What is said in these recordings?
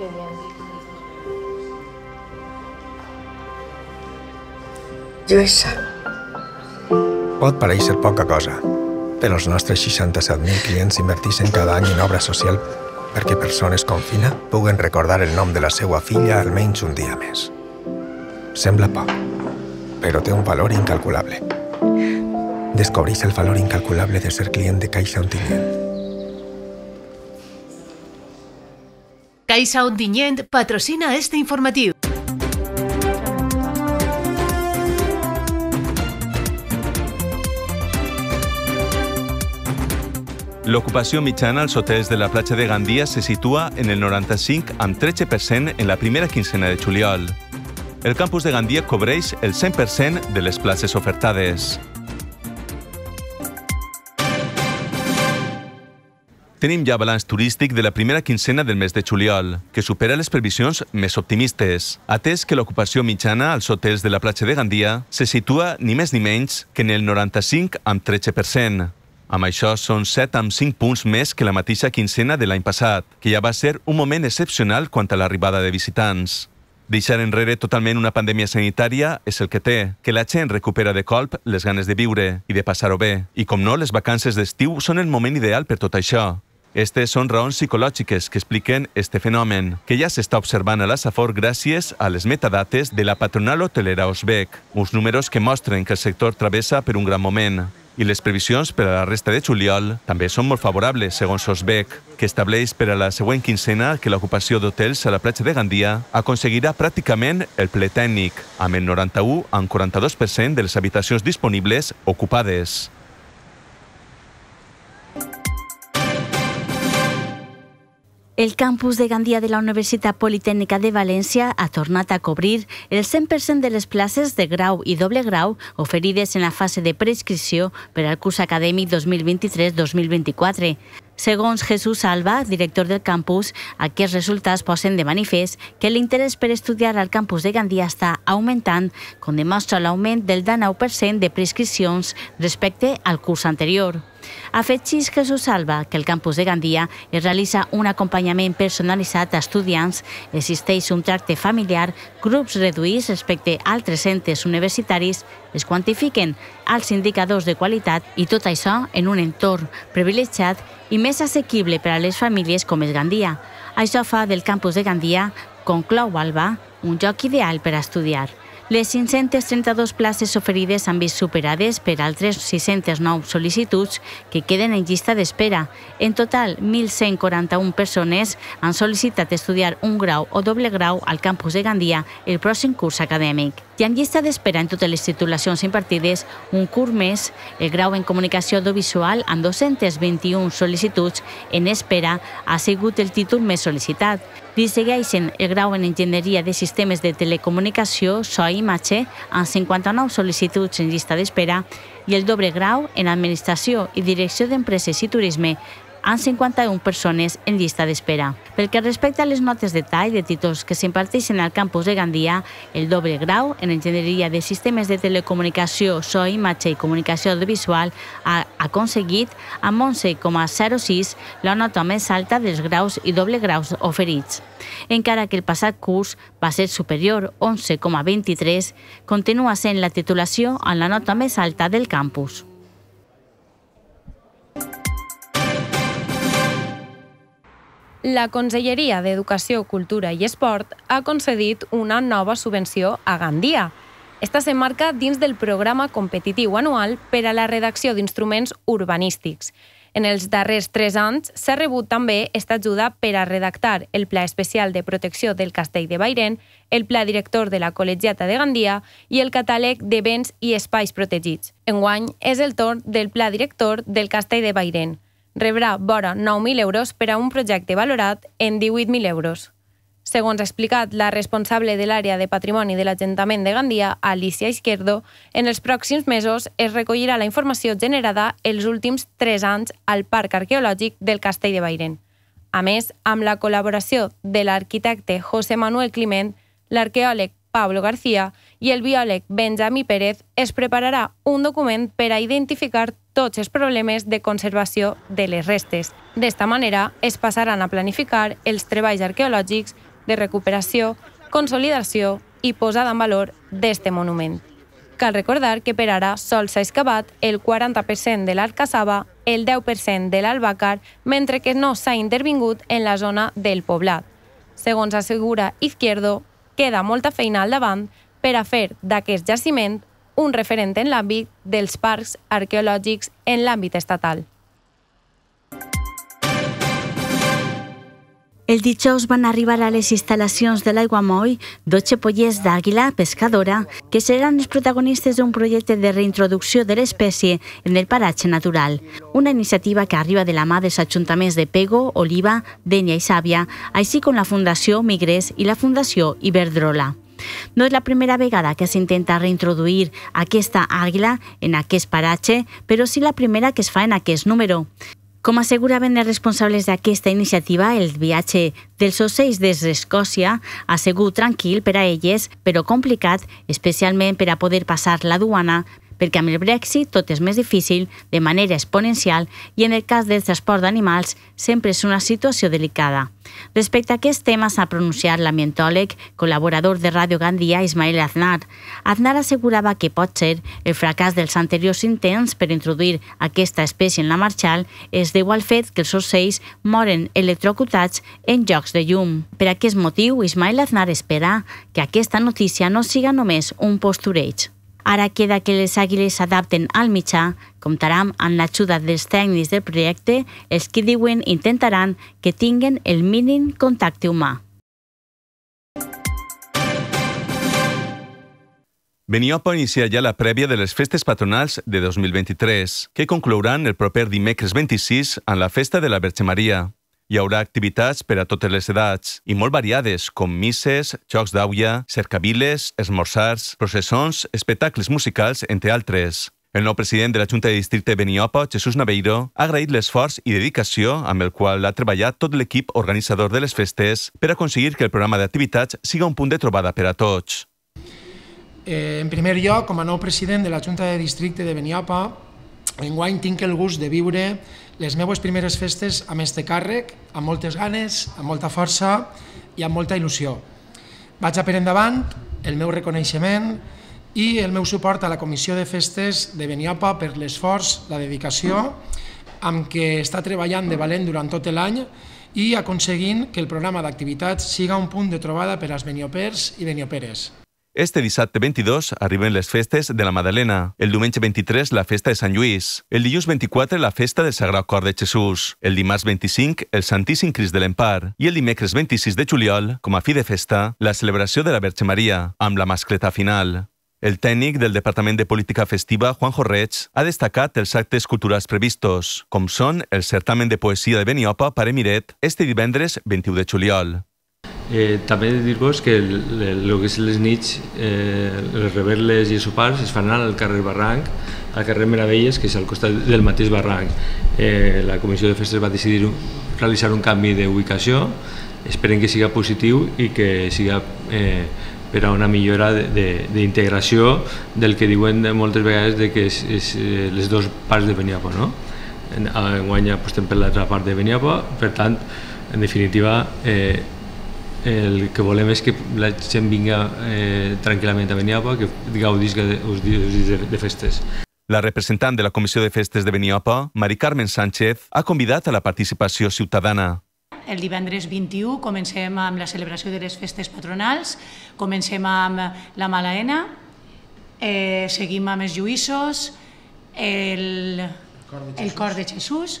Union. Lluís. Pot pareixer poca cosa, però els nostres 67.000 clients inverteixen cada any en obra social perquè persones com Fina puguen recordar el nom de la seva filla almenys un dia més. Sembla poc, però té un valor incalculable. Descobreix el valor incalculable de ser client de Caixa Ontinyent. Caixa Ondinyent patrocina este informatiu. L'ocupació mitjana als hotels de la platja de Gandia se situa en el 95 amb 13% en la primera quincena de juliol. El campus de Gandia cobreix el 100% de les places ofertades. tenim ja balanç turístic de la primera quincena del mes de juliol, que supera les previsions més optimistes, atès que l'ocupació mitjana als hotels de la platja de Gandia se situa ni més ni menys que en el 95 amb 13%. Amb això són 7 amb 5 punts més que la mateixa quincena de l'any passat, que ja va ser un moment excepcional quant a l'arribada de visitants. Deixar enrere totalment una pandèmia sanitària és el que té, que la gent recupera de colp les ganes de viure i de passar-ho bé. I com no, les vacances d'estiu són el moment ideal per tot això, Estes són raons psicològiques que expliquen este fenomen, que ja s'està observant a la Safor gràcies a les metadates de la patronal hotelera Osbec, uns números que mostren que el sector travessa per un gran moment. I les previsions per a la resta de juliol també són molt favorables, segons Osbec, que estableix per a la següent quincena que l'ocupació d'hotels a la platja de Gandia aconseguirà pràcticament el ple tècnic, amb el 91 en 42% de les habitacions disponibles ocupades. El campus de Gandia de la Universitat Politècnica de València ha tornat a cobrir el 100% de les places de grau i doble grau oferides en la fase de prescripció per al curs acadèmic 2023-2024. Segons Jesús Alba, director del campus, aquests resultats posen de manifest que l'interès per estudiar al campus de Gandia està augmentant, com demostra l'augment del 19% de prescripcions respecte al curs anterior. Ha fet que Jesús Salva que el campus de Gandia es realitza un acompanyament personalitzat a estudiants, existeix un tracte familiar, grups reduïts respecte a altres centres universitaris, es quantifiquen els indicadors de qualitat i tot això en un entorn privilegiat i més assequible per a les famílies com és Gandia. Això fa del campus de Gandia, conclou Alba, un lloc ideal per a estudiar. Les 532 places oferides han vist superades per altres 609 sol·licituds que queden en llista d'espera. En total, 1.141 persones han sol·licitat estudiar un grau o doble grau al campus de Gandia el pròxim curs acadèmic. I en llista d'espera en totes les titulacions impartides, un curs més, el grau en comunicació audiovisual amb 221 sol·licituds en espera ha sigut el títol més sol·licitat. Li segueixen el grau en Enginyeria de Sistemes de Telecomunicació, so i imatge, amb 59 sol·licituds en llista d'espera i el doble grau en Administració i Direcció d'Empreses i Turisme, amb 51 persones en llista d'espera. Pel que respecta a les notes de tall de títols que s'imparteixen al campus de Gandia, el doble grau en Enginyeria de Sistemes de Telecomunicació, So, Imatge i Comunicació Audiovisual ha aconseguit amb 11,06 la nota més alta dels graus i doble graus oferits. Encara que el passat curs va ser superior 11,23, continua sent la titulació en la nota més alta del campus. la Conselleria d'Educació, Cultura i Esport ha concedit una nova subvenció a Gandia. Esta s'emmarca dins del programa competitiu anual per a la redacció d'instruments urbanístics. En els darrers tres anys s'ha rebut també esta ajuda per a redactar el Pla Especial de Protecció del Castell de Bairén, el Pla Director de la Col·legiata de Gandia i el Catàleg de Béns i Espais Protegits. Enguany és el torn del Pla Director del Castell de Bairén rebrà vora 9.000 euros per a un projecte valorat en 18.000 euros. Segons ha explicat la responsable de l'àrea de patrimoni de l'Ajuntament de Gandia, Alicia Izquierdo, en els pròxims mesos es recollirà la informació generada els últims tres anys al Parc Arqueològic del Castell de Bairén. A més, amb la col·laboració de l'arquitecte José Manuel Climent, l'arqueòleg Pablo García i el biòleg Benjamí Pérez es prepararà un document per a identificar tots els problemes de conservació de les restes. D'esta manera, es passaran a planificar els treballs arqueològics de recuperació, consolidació i posada en valor d'este monument. Cal recordar que per ara sol s'ha excavat el 40% de l'Arcasaba, el 10% de l'Albacar, mentre que no s'ha intervingut en la zona del poblat. Segons assegura Izquierdo, queda molta feina al davant per a fer d'aquest jaciment un referent en l'àmbit dels parcs arqueològics en l'àmbit estatal. El dijous van arribar a les instal·lacions de Moll 12 pollers d'àguila pescadora que seran els protagonistes d'un projecte de reintroducció de l'espècie en el paratge natural. Una iniciativa que arriba de la mà dels ajuntaments de Pego, Oliva, Denia i Sàvia, així com la Fundació Migrés i la Fundació Iberdrola. No és la primera vegada que s'intenta reintroduir aquesta àguila en aquest paratge, però sí la primera que es fa en aquest número. Com asseguraven els responsables d'aquesta iniciativa, el viatge dels ocells des d'Escòcia ha sigut tranquil per a elles, però complicat, especialment per a poder passar la duana perquè amb el Brexit tot és més difícil, de manera exponencial, i en el cas del transport d'animals sempre és una situació delicada. Respecte a aquests temes ha pronunciat l'ambientòleg, col·laborador de Ràdio Gandia, Ismael Aznar. Aznar assegurava que pot ser el fracàs dels anteriors intents per introduir aquesta espècie en la marxal es deu al fet que els ocells moren electrocutats en jocs de llum. Per aquest motiu, Ismael Aznar espera que aquesta notícia no siga només un postureig. Ara queda que les àguiles s'adapten al mitjà, comptaran amb l'ajuda dels tècnics del projecte, els que diuen intentaran que tinguen el mínim contacte humà. ha iniciat ja la prèvia de les festes patronals de 2023, que conclouran el proper dimecres 26 en la Festa de la Verge Maria. Hi haurà activitats per a totes les edats i molt variades, com misses, jocs d'aula, cercaviles, esmorzars, processons, espectacles musicals, entre altres. El nou president de la Junta de Districte de Beniopo, Jesús Naveiro, ha agraït l'esforç i dedicació amb el qual ha treballat tot l'equip organitzador de les festes per aconseguir que el programa d'activitats siga un punt de trobada per a tots. Eh, en primer lloc, com a nou president de la Junta de Districte de Beniopa, enguany tinc el gust de viure les meues primeres festes amb este càrrec, amb moltes ganes, amb molta força i amb molta il·lusió. Vaig a per endavant el meu reconeixement i el meu suport a la Comissió de Festes de Beniopa per l'esforç, la dedicació, amb què està treballant de valent durant tot l'any i aconseguint que el programa d'activitats siga un punt de trobada per als beniopers i benioperes. Este dissabte 22 arriben les festes de la Madalena, el diumenge 23 la festa de Sant Lluís, el dilluns 24 la festa del Sagrat Cor de Jesús, el dimarts 25 el Santíssim Crist de l'Empar i el dimecres 26 de juliol, com a fi de festa, la celebració de la Verge Maria, amb la mascleta final. El tècnic del Departament de Política Festiva, Juan Jorreig, ha destacat els actes culturals previstos, com són el certamen de poesia de Beniopa per Emiret este divendres 21 de juliol, Eh, també he de dir-vos que el, el, el que és les nits, eh, les reverles i els sopars es fan al carrer Barranc, al carrer Meravelles, que és al costat del mateix barranc. Eh, la Comissió de Festes va decidir realitzar un canvi d'ubicació, esperem que siga positiu i que siga eh, per a una millora d'integració de, de, del que diuen de moltes vegades de que és, és eh, les dues parts de Beniapo. No? Enguany apostem per l'altra part de Beniapo, per tant, en definitiva, eh, el que volem és que la gent vinga eh, tranquil·lament a Beniapa, que gaudisca uns dies de festes. La representant de la Comissió de Festes de Beniapa, Mari Carmen Sánchez, ha convidat a la participació ciutadana. El divendres 21 comencem amb la celebració de les festes patronals, comencem amb la Malaena, eh, seguim amb els lluïssos, el, el cor de Jesús,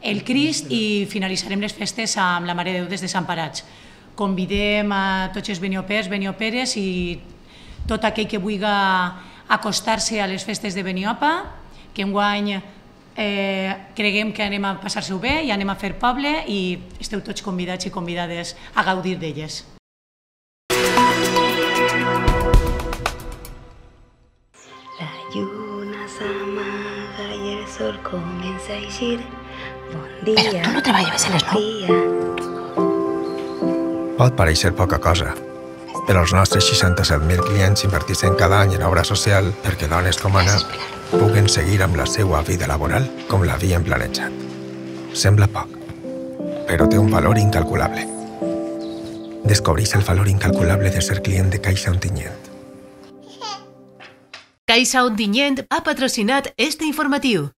el Crist i finalitzarem les festes amb la Mare de Déu des de Sant Parats convidem a tots els beniopers, benioperes i tot aquell que vulga acostar-se a les festes de Beniopa, que enguany eh, creguem que anem a passar-s'ho se bé i anem a fer poble i esteu tots convidats i convidades a gaudir d'elles. La lluna s'amaga i el sol comença a eixir. Bon dia. Però tu no treballes a les 9. Bon dia pot pareixer poca cosa, però els nostres 67.000 clients invertissin cada any en obra social perquè dones com Anna puguen seguir amb la seva vida laboral com l'havien planejat. Sembla poc, però té un valor incalculable. Descobreix el valor incalculable de ser client de Caixa Ontinyent. Caixa Ontinyent ha patrocinat este informatiu.